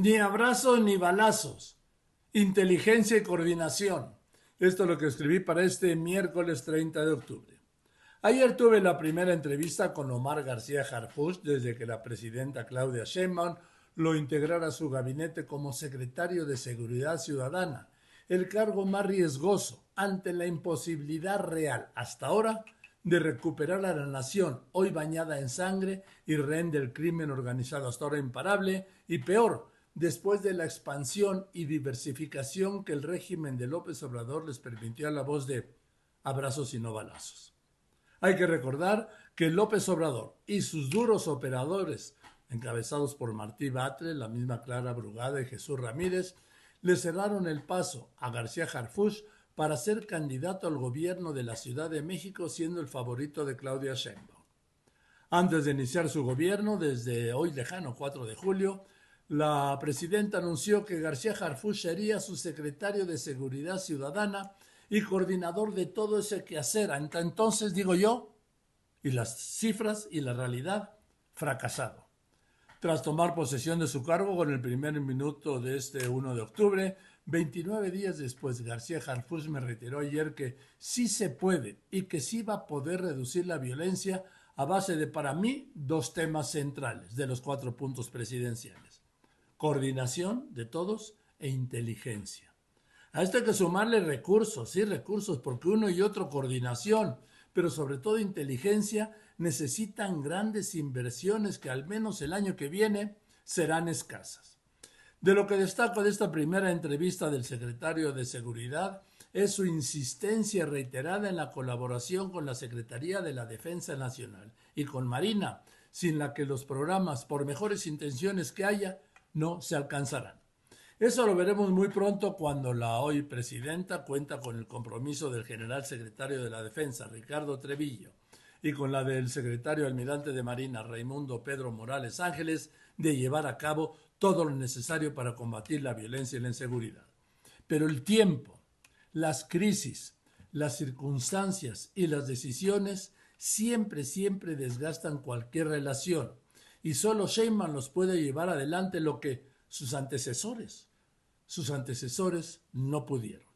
Ni abrazos ni balazos. Inteligencia y coordinación. Esto es lo que escribí para este miércoles 30 de octubre. Ayer tuve la primera entrevista con Omar García Jarfus desde que la presidenta Claudia Sheinbaum lo integrara a su gabinete como secretario de Seguridad Ciudadana, el cargo más riesgoso ante la imposibilidad real hasta ahora de recuperar a la nación hoy bañada en sangre y rehén del crimen organizado hasta ahora imparable y peor, después de la expansión y diversificación que el régimen de López Obrador les permitió a la voz de abrazos y no balazos. Hay que recordar que López Obrador y sus duros operadores, encabezados por Martí Batres, la misma Clara Brugada y Jesús Ramírez, le cerraron el paso a García Jarfush para ser candidato al gobierno de la Ciudad de México, siendo el favorito de Claudia Sheinbaum. Antes de iniciar su gobierno, desde hoy lejano 4 de julio, la presidenta anunció que García Harfuch sería su secretario de Seguridad Ciudadana y coordinador de todo ese quehacer. entonces, digo yo, y las cifras y la realidad, fracasado. Tras tomar posesión de su cargo con el primer minuto de este 1 de octubre, 29 días después, García Harfuch me reiteró ayer que sí se puede y que sí va a poder reducir la violencia a base de, para mí, dos temas centrales de los cuatro puntos presidenciales coordinación de todos e inteligencia. A esto hay que sumarle recursos, sí, recursos, porque uno y otro coordinación, pero sobre todo inteligencia, necesitan grandes inversiones que al menos el año que viene serán escasas. De lo que destaco de esta primera entrevista del secretario de Seguridad es su insistencia reiterada en la colaboración con la Secretaría de la Defensa Nacional y con Marina, sin la que los programas, por mejores intenciones que haya, no se alcanzarán. Eso lo veremos muy pronto cuando la hoy presidenta cuenta con el compromiso del general secretario de la Defensa, Ricardo Trevillo, y con la del secretario almirante de Marina, Raimundo Pedro Morales Ángeles, de llevar a cabo todo lo necesario para combatir la violencia y la inseguridad. Pero el tiempo, las crisis, las circunstancias y las decisiones siempre, siempre desgastan cualquier relación y solo Sheinman los puede llevar adelante lo que sus antecesores, sus antecesores no pudieron.